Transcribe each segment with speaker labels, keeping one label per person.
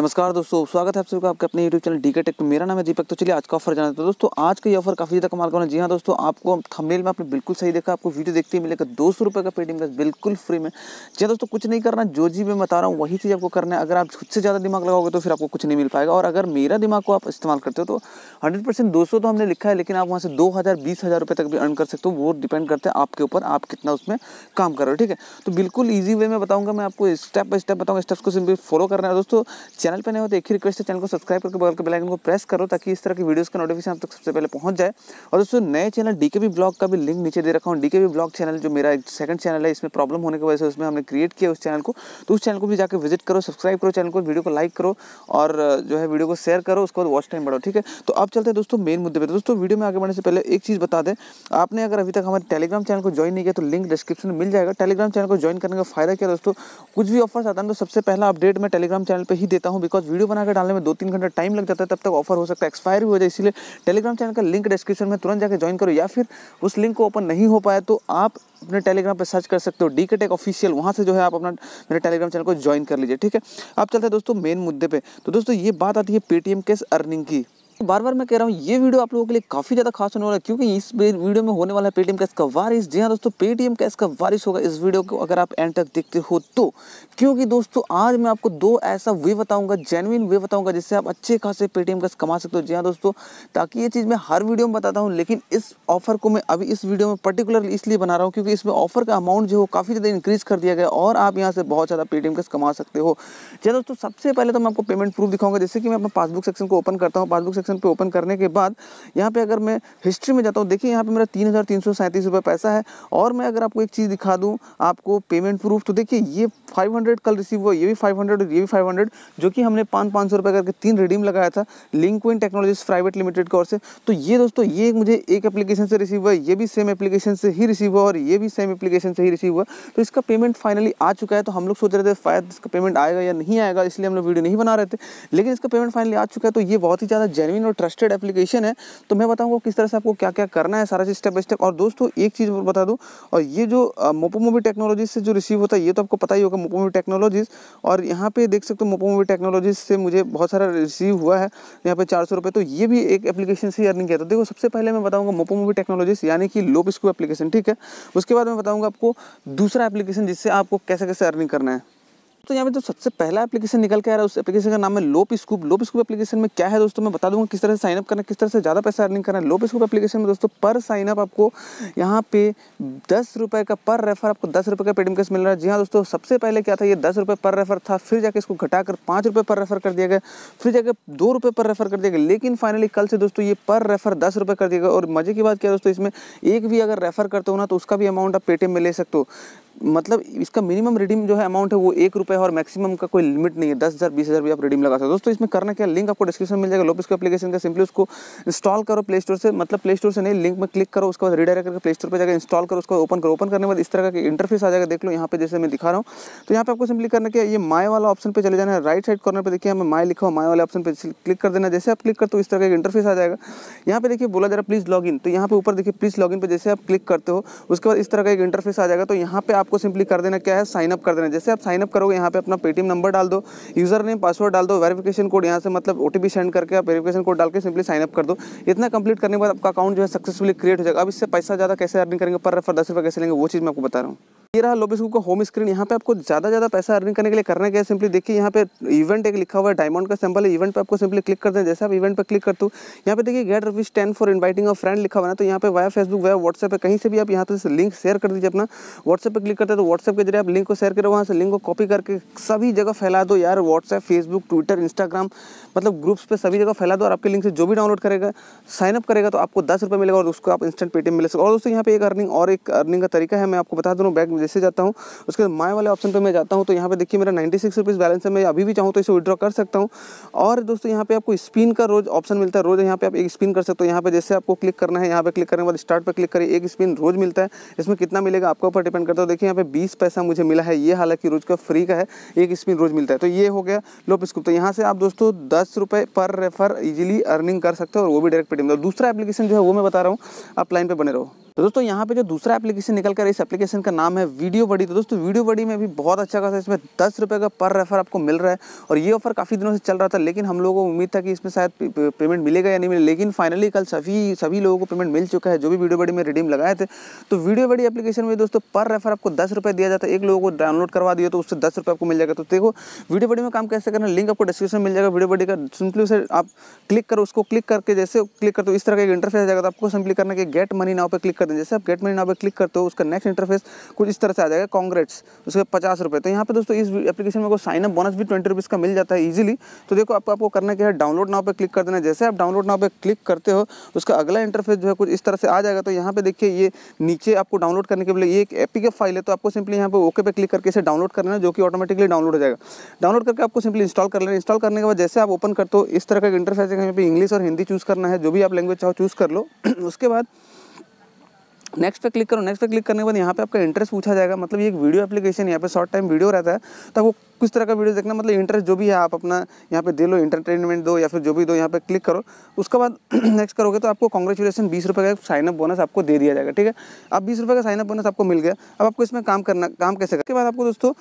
Speaker 1: नमस्कार दोस्तों स्वागत है आप सबका आपके अपने YouTube चैनल डी के टेक्ट मेरा नाम है दीपक तो चलिए आज का ऑफर जाना था तो दोस्तों आज का ये ऑफर काफ़ी ज़्यादा कमाल का जी हाँ दोस्तों आपको थंबनेल में आपने बिल्कुल सही देखा आपको वीडियो देखते ही मिलेगा दो सौ रुपये का पेटीएम का बिल्कुल फ्री में जी हाँ दोस्तों कुछ नहीं करना जो जी मैं बता रहा हूँ वही चीज़ आपको करना है अगर आप खुद से ज़्यादा दिमाग लगाओगे तो फिर आपको कुछ नहीं मिल पाएगा और अगर मेरा दिमाग को आप इस्तेमाल करते हो तो हंड्रेड परसेंट तो हमने लिखा है लेकिन आप वहाँ से दो हज़ार बीस हज़ार रुपये तक भी अर्न कर सकते हो वो डिपेंड करते हैं आपके ऊपर आप कितना उसमें काम कर रहे हो ठीक है तो बिल्कुल ईजी वे में बताऊँगा मैं आपको स्टेप बाय स्टेप बताऊँगा स्टेप्स को सिंपली फॉलो करना है दोस्तों चैनल पर नहीं हो तो एक ही रिक्वेस्ट है चैनल को सब्सक्राइब करके बगल के बेल आइकन को प्रेस करो ताकि इस तरह की वीडियोस का नोटिफिकेशन आप तक सबसे पहले पहुंच जाए और दोस्तों नए चैनल डी के ब्लॉग का भी लिंक नीचे दे रखा हूँ डी के ब्लॉग चैनल जो मेरा एक सेकंड चैनल है इसमें प्रॉब्लम होने की वजह से उसमें हमने क्रिएट किया उस चैनल को तो उस चैनल को भी जाकर विजिट करो सब्सक्राइब करो चैनल को वीडियो को लाइक करो और जो है वीडियो को शेयर करो उसके बाद वॉच टाइम बढ़ाओ ठीक है तो आप चलते हैं दोस्तों मेन मुद्दे पर दोस्तों वीडियो में आगे बढ़ने से पहले एक चीज़ बता दें आपने अगर अभी तक हमारे टेलीग्राम चैनल को ज्वाइन नहीं किया तो लिंक डिस्क्रिप्शन में मिल जाएगा टेलीग्राम चैनल को ज्वाइन करने का फायदा क्या दोस्तों कुछ भी ऑफर्स आता है तो सबसे पहला अपडेट मैं टेलीग्राम चैनल पर ही देता हूँ हूँ बिकॉज वीडियो बनाकर डालने में दो तीन घंटा टाइम लग जाता है तब तक ऑफर हो सकता है एक्सपायर भी हो जाए इसलिए टेलीग्राम चैनल का लिंक डिस्क्रिप्शन में तुरंत जाकर ज्वाइन करो या फिर उस लिंक को ओपन नहीं हो पाया तो आप अपने टेलीग्राम पर सर्च कर सकते हो डी के टेक ऑफिशियल वहाँ से जो है आप अपना मेरे टेलीग्राम चैनल को ज्वाइन कर लीजिए ठीक है आप चलते हैं दोस्तों मेन मुद्दे पे तो दोस्तों ये बात आती है पेटीएम के अर्निंग की बार बार मैं कह रहा हूँ ये वीडियो आप लोगों के लिए काफ़ी ज़्यादा खास होने वाला है क्योंकि इस वीडियो में होने वाला है पेटीएम कैश का वारिस जी हाँ दोस्तों पेटीएम कैश का वारिस होगा इस वीडियो को अगर आप एंड तक देखते हो तो क्योंकि दोस्तों आज मैं आपको दो ऐसा वे बताऊंगा जेनविन वे बताऊंगा जिससे आप अच्छे खासे पेटीएम कैश कमा सकते हो जी हाँ दोस्तों ताकि ये चीज़ मैं हर वीडियो में बताता हूँ लेकिन इस ऑफर को मैं अभी इस वीडियो में पर्टिकुलरली इसलिए बना रहा हूँ क्योंकि इसमें ऑफर का अमाउंट जो है काफ़ी ज़्यादा इंक्रीज़ कर दिया गया और आप यहाँ से बहुत ज़्यादा पेटीएम कैश कमा सकते हो जी हाँ दोस्तों सबसे पहले तो मैं आपको पेमेंट प्रूफ दिखाऊंगा जैसे कि मैं अपना पासबुक सेक्शन को ओपन करता हूँ पासबुक सेक्शन सेक्शन पे ओपन करने के बाद यहाँ पे अगर मैं हिस्ट्री में जाता हूँ देखिए यहाँ पे मेरा तीन हज़ार तीन सौ सैंतीस रुपये पैसा है और मैं अगर आपको एक चीज़ दिखा दूँ आपको पेमेंट प्रूफ तो देखिए ये फाइव हंड्रेड कल रिसीव हुआ ये भी फाइव हंड्रेड ये भी फाइव हंड्रेड जो कि हमने पाँच पाँच सौ रुपये करके तीन रिडीम लगाया था link in technologies private limited की ओर से तो ये दोस्तों ये मुझे एक एप्लीकेशन से रिसीव हुआ ये भी सेम एप्लीकेशन से ही रिसीव हुआ और ये भी सेम एप्लीकेशन से ही रिसीव हुआ तो इसका पेमेंट फाइनली आ चुका है तो हम लोग सोच रहे थे शायद इसका पेमेंट आएगा या नहीं आएगा इसलिए हम लोग वीडियो नहीं बना रहे थे लेकिन इसका पेमेंट फाइनली आ चुका है तो ये बहुत ही ज़्यादा जेनविन जेन्यून और ट्रस्टेड एप्लीकेशन है तो मैं बताऊँगा किस तरह से आपको क्या क्या करना है सारा चीज़ स्टेप बाई स्टेप और दोस्तों एक चीज़ और बता दूँ और ये जो मोपोमोवी टेक्नोलॉजी से जो रिसीव होता है ये तो आपको पता ही होगा मोपोमोवी टेक्नोलॉजीज और यहाँ पे देख सकते हो मोपोमोवी टेक्नोलॉजीज से मुझे बहुत सारा रिसीव हुआ है यहाँ पे चार सौ तो ये भी एक एप्लीकेशन से अर्निंग किया था तो देखो सबसे पहले मैं बताऊँगा मोपोमोवी टेक्नोलॉजीज यानी कि लोप स्कू एप्लीकेशन ठीक है उसके बाद मैं बताऊँगा आपको दूसरा एप्लीकेशन जिससे आपको कैसे कैसे अर्निंग करना है तो यहाँ पे जो सबसे पहला एप्लीकेशन निकल के आ रहा है उस एप्लीकेशन का नाम है लोप स्कूप लोप स्कूप एप्लीकेशन में क्या है दोस्तों मैं बता दूंगा किस तरह से साइनअप करना किस तरह से ज़्यादा पैसा अर्निंग करना है लोप स्कूप एप्लीकेशन में दोस्तों पर साइनअप आपको यहाँ पे दस रुपये का पर रेफर आपको दस रुपये का पेटीएम कैश मिल रहा है जी हाँ दोस्तों सबसे पहले क्या था ये दस रुपये पर रेफर था फिर जाकर इसको घटाकर पाँच रुपये पर रेफर कर दिया गया फिर जाकर दो रुपये पर रेफर कर दिया गया लेकिन फाइनली कल से दोस्तों ये पर रेफर दस रुपये कर दिया गया और मज़े की बात क्या दोस्तों इसमें एक भी अगर रेफर करते हो ना तो उसका भी अमाउंट आप पेटीएम में ले सकते हो मतलब इसका मिनिमम रिडीम जो है अमाउंट है वो एक रुपये और मैक्सिमम का कोई लिमिट नहीं है दस हज़ार बीस हज़ार भी आप रिडीम लगा सकते हो दोस्तों इसमें करना क्या लिंक आपको डिस्क्रिप्शन में मिल जाएगा लोपिस को एप्लीकेशन का सिंपली उसको इंस्टॉल करो प्ले स्टोर से मतलब प्ले स्टोर से नहीं लिंक में क्लिक करो उसके बाद रीडायरेक्ट करके प्ले स्टोर पर जाकर इंस्टॉल करो उसको ओपन करो ओपन करने बाद इस तरह का इंटरफेस आ जाएगा देख लो यहाँ पे जैसे मैं दिखा रहा हूँ तो यहाँ पर आपको सिंपली करना क्या ये माई वाला ऑप्शन पर चले जाना है राइट साइड कॉर्नर पर देखिए हमें माई लिखा हो माई वाले ऑप्शन पर क्लिक कर देना जैसे आप क्लिक करते हो इस तरह का इंटरफेस आ जाएगा यहाँ पे देखिए बोला जरा प्लीज़ इन तो यहाँ पर ऊपर देखिए प्लीज़ इन पर जैसे आप क्लिक करते हो उसके बाद इस तरह का एक इंटरफेस आ जाएगा तो यहाँ पे आप आपको सिंपली कर देना क्या है साइनअप कर देना जैसे आप साइनअप करोगे यहाँ पे अपना पेटीएम नंबर डाल दो यूजर नेम पासवर्ड डाल दो वेरिफिकेशन कोड यहाँ से मतलब ओ सेंड करके आप वेरिफिकेशन कोड डाल के सिंपली साइनअप कर दो इतना कंप्लीट करने के बाद आपका अकाउंट जो है सक्सेसफुली क्रिएट हो जाएगा अब इससे पैसा ज़्यादा कैसे अर्निंग करेंगे पर रेफर दस रुपये कैसे लेंगे वो चीज़ मैं आपको बता रहा हूँ ये रहा लोबिस का होम स्क्रीन यहाँ पे आपको ज़्यादा ज़्यादा पैसा अर्निंग करने के लिए करना क्या है सिंपली देखिए यहाँ पे इवेंट एक लिखा हुआ है डायमंड का सिंपल है इवेंट पे आपको सिंपली क्लिक करते हैं जैसे आप इवेंट पे क्लिक करते हो यहाँ पे देखिए get rupees ten for inviting और फ्रेंड लिखा हुआ है तो यहाँ पे वाया फेसबुक वाया व्हाट्सएप है कहीं से भी आप यहाँ से लिंक शेयर कर दीजिए अपना व्हाट्सएप पर क्लिक करते तो व्हाट्सएप के जरिए आप लिंक को शेयर करो वहाँ से लिंक को कॉपी करके सभी जगह फैला दो यार व्हाट्सएप फेसबुक ट्विटर इंस्टाग्राम मतलब ग्रुप्स पर सभी जगह फैला दो और आपके लिंक से जो भी डाउनलोड करेगा साइनअप करेगा तो आपको दस मिलेगा और उसको आप इंस्टेंट पेटीएम मिले और दोस्तों यहाँ पे एक अर्निंग और एक अर्निंग का तरीका है मैं आपको बता दूँ बैक जैसे जाता हूँ उसके बाद माए वाले ऑप्शन पर मैं जाता हूँ तो यहाँ पर देखिए मेरा नाइन्टी सिक्स रुपीज़ बैलेंस है मैं अभी भी चाहूँ तो इसे विड्रॉ कर सकता हूँ और दोस्तों यहाँ पे आपको स्पिन का रोज़ ऑप्शन मिलता है रोज़ यहाँ पे आप एक स्पिन कर सकते हो यहाँ पे जैसे आपको क्लिक करना है यहाँ पे क्लिक करने के बाद स्टार्ट पर क्लिक करें एक स्पिन रोज़ मिलता है इसमें कितना मिलेगा आपके ऊपर डिपेंड करता है देखिए यहाँ पे बीस पैसा मुझे मिला है ये हालांकि रोज़ का फ्री का है एक स्पिन रोज़ मिलता है तो ये हो गया लोप स्कूप तो यहाँ से आप दोस्तों दस रुपये पर रेफर ईजिली अर्निंग कर सकते हो और वो भी डायरेक्ट पेटीएम दूसरा एप्लीकेशन जो है वो मैं बता रहा हूँ आप लाइन पर बने रहो तो दोस्तों यहाँ पे जो दूसरा एप्लीकेशन निकल कर इस एप्लीकेशन का नाम है वीडियो बड़ी तो दोस्तों वीडियो बड़ी में भी बहुत अच्छा खासा इसमें दस रुपये का पर रेफर आपको मिल रहा है और ये ऑफर काफ़ी दिनों से चल रहा था लेकिन हम लोगों को उम्मीद था कि इसमें शायद पेमेंट मिलेगा या नहीं मिलेगा लेकिन फाइनली कल सभी सभी लोगों को पेमेंट मिल चुका है जो भी वीडियो बड़ी में रिडीम लगाए थे तो वीडियो बड़ी एप्लीकेशन में दोस्तों पर रेफर आपको दस रुपये दिया जाता है एक लोगों को डाउनलोड करवा दिया तो उससे दस रुपये आपको मिल जाएगा तो देखो वीडियो बड़ी में काम कैसे करना लिंक आपको डिस्क्रिप्शन मिल जाएगा वीडियो बड़ी का सिंपली उसे आप क्लिक करो उसको क्लिक करके जैसे क्लिक कर तो इस तरह का एक इंटरफेस आ जाएगा तो आपको सिंपली करना कि गेट मनी नाव पर क्लिक कर दें जैसे आप गेट मनी नाउ पर क्लिक करते हो उसका नेक्स्ट इंटरफेस कुछ इस तरह से आ जाएगा कांग्रेट्स उसके पचास रुपये तो यहाँ पे दोस्तों इस एप्लीकेशन में को अप बोनस भी ट्वेंटी रुपीज़ का मिल जाता है ईजिली तो देखो आपको आपको करना क्या है डाउनलोड नाव पर क्लिक कर देना जैसे आप डाउनलोड नाव पर क्लिक करते हो उसका अगला इंटरफेस जो है कुछ इस तरह से आ जाएगा तो यहाँ पर देखिए ये नीचे आपको डाउनलोड करने के लिए ये एक एपी का फाइल है तो आपको सिंपली यहाँ पर ओके पे क्लिक करके इसे डाउनलोड कर लेना जो कि ऑटोमेटिकली डाउनलोड हो जाएगा डाउनलोड करके आपको सिंपली इंस्टॉल कर लेना इंस्टॉल करने के बाद जैसे आप ओपन करते हो इस तरह का इंटरफेस है यहाँ पर इंग्लिश और हिंदी चूज़ करना है जो भी आप लैंग्वेज चाहो चूज़ कर लो उसके बाद नेक्स्ट पे क्लिक करो नेक्स्ट पे क्लिक करने के बाद यहाँ पे आपका इंटरेस्ट पूछा जाएगा मतलब ये एक वीडियो एप्लीकेशन यहाँ पे शॉर्ट टाइम वीडियो रहता है तो आपको किस तरह का वीडियो देखना मतलब इंटरेस्ट जो भी है आप अपना यहाँ पे दे लो इंटरटेनमेंट दो या फिर जो भी दो यहाँ पे क्लिक करो उसके बाद नेक्स्ट करोगे तो आपको कॉन्ग्रेचुलेसन बीस रुपये का साइनअप बोनस आपको दे दिया जाएगा ठीक है अब बीस रुपये का साइनअप बोनस आपको मिल गया अब आपको इसमें काम करना काम कैसे करके बाद आपको दोस्तों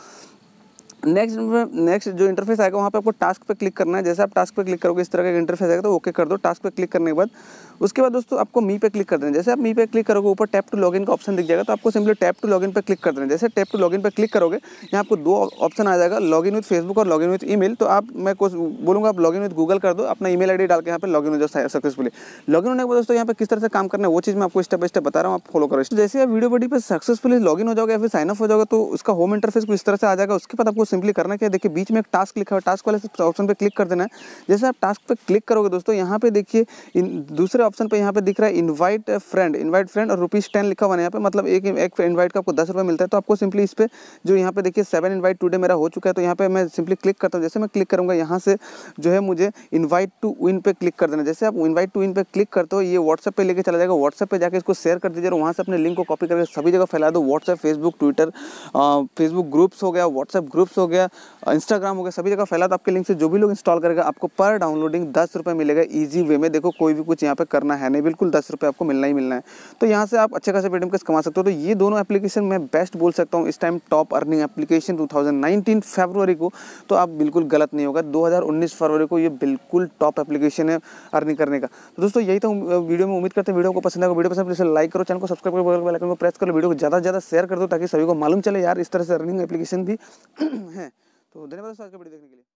Speaker 1: नेक्स्ट नेक्स्ट जो इंटरफेस आएगा वहाँ पे आपको टास्क पे क्लिक करना है जैसे आप टास्क पे क्लिक करोगे इस तरह का इंटरफेस आएगा तो ओके कर दो टास्क पे क्लिक करने के बाद उसके बाद दोस्तों आपको मी पे क्लिक कर देना जैसे आप मी पे क्लिक करोगे ऊपर टैप टू लॉगिन का ऑप्शन दिख जाएगा तो आपको सिंपली टैप टू लॉगिन पर क्लिक कर देना जैसे टैप टू लॉगिन पर क्लिक करोगे यहाँ आपको दो ऑप्शन आ जाएगा लॉगिन विथ फेसबुक और इन विथ ईमेल तो आप मैं कुछ बोलूँगा आप लॉग विथ गूगल कर दो अपना ईमेल आईडी डाल के यहाँ लॉग लॉगिन हो जाए सक्सेसफुली इन होने के बाद दोस्तों यहाँ पर किस तरह से काम करना है वो चीज़ मैं आपको स्टेप बाय स्टेप बता रहा हूँ आप फॉलो करो जैसे आप वीडियो बड़ी पर सक्सेसफुली इन हो जाओगे या फिर साइनअप हो जाओगे तो उसका होम इंटरफेस को इस तरह से आ जाएगा उसके बाद आपको सिंपली करना क्या देखिए बीच में एक टास्क लिखा हुआ टास्क वाले ऑप्शन पर क्लिक कर देना है जैसे आप टास्क पर क्लिक करोगे दोस्तों यहाँ पे देखिए दूसरे ऑप्शन पर यहाँ पे दिख रहा है इन्वाइट फ्रेंड इन्वाइट फ्रेंड और रुपीज़ टेन लिखा हुआ है यहाँ पे मतलब एक एक इन्वाइट का आपको दस रुपये मिलता है तो आपको सिंपली इस पर जो यहाँ पे देखिए सेवन इन्वाइट टूडे मेरा हो चुका है तो यहाँ पे मैं सिंपली क्लिक करता हूँ जैसे मैं क्लिक करूँगा यहाँ से जो है मुझे इन्वाइट टू विन पे क्लिक कर देना जैसे आप इन्वाइट टू विन पर क्लिक करते हो ये व्हाट्सएप पर लेके चला जाएगा व्हाट्सएप पर जाकर इसको शेयर कर दीजिए और वहाँ से अपने लिंक को कॉपी करके सभी जगह फैला दो WhatsApp Facebook Twitter Facebook groups हो गया व्हाट्सएप ग्रुप्स हो गया इंस्टाग्राम हो गया सभी जगह फैला तो आपके लिंक से जो भी लोग इंस्टॉल करेगा आपको पर डाउनलोडिंग दस रुपये मिलेगा ईजी वे में देखो कोई भी कुछ यहाँ पर करना है नहीं बिल्कुल दस रुपये आपको मिलना ही मिलना है तो यहाँ से आप अच्छे खासे पेटीएम कैसे कमा सकते हो तो ये दोनों एप्लीकेशन मैं बेस्ट बोल सकता हूँ इस time top earning application two फरवरी को तो आप बिल्कुल गलत नहीं होगा 2019 फरवरी को ये बिल्कुल टॉप एप्लीकेशन है अर्निंग करने का तो दोस्तों यही था वीडियो में उम्मीद करते हैं वीडियो को पसंद आएगा वीडियो पसंद प्लीज लाइक करो चैनल को सब्सक्राइब करो बेल आइकन को प्रेस करो वीडियो को ज़्यादा से ज़्यादा शेयर कर दो ताकि सभी को मालूम चले यार इस तरह से अर्निंग एप्लीकेशन भी हैं तो धन्यवाद दोस्तों आज का वीडियो देखने के लिए